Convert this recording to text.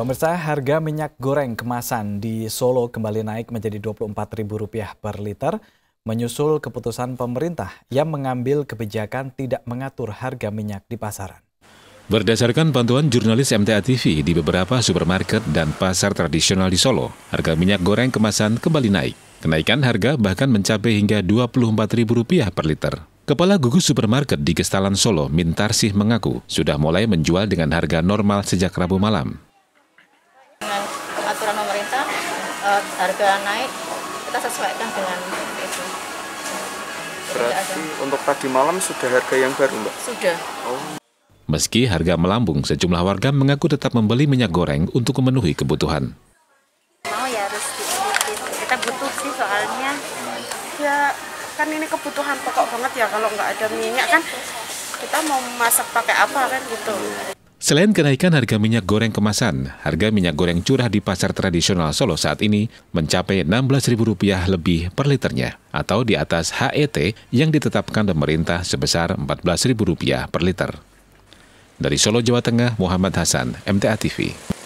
Pemirsa, harga minyak goreng kemasan di Solo kembali naik menjadi Rp24.000 per liter, menyusul keputusan pemerintah yang mengambil kebijakan tidak mengatur harga minyak di pasaran. Berdasarkan pantauan jurnalis MTA TV di beberapa supermarket dan pasar tradisional di Solo, harga minyak goreng kemasan kembali naik. Kenaikan harga bahkan mencapai hingga Rp24.000 per liter. Kepala gugus supermarket di Gestalan Solo, Mintarsih mengaku, sudah mulai menjual dengan harga normal sejak Rabu malam peraturan pemerintah uh, harga naik kita sesuaikan dengan itu. Berarti untuk tadi malam sudah harga yang baru, Mbak? Sudah. Oh. Meski harga melambung, sejumlah warga mengaku tetap membeli minyak goreng untuk memenuhi kebutuhan. Mau oh, ya harus kita butuh sih soalnya ya kan ini kebutuhan pokok banget ya kalau nggak ada minyak kan kita mau masak pakai apa kan gitu. Selain kenaikan harga minyak goreng kemasan, harga minyak goreng curah di pasar tradisional Solo saat ini mencapai Rp16.000 lebih per liternya atau di atas HET yang ditetapkan pemerintah sebesar Rp14.000 per liter. Dari Solo, Jawa Tengah, Muhammad Hasan, MTA TV.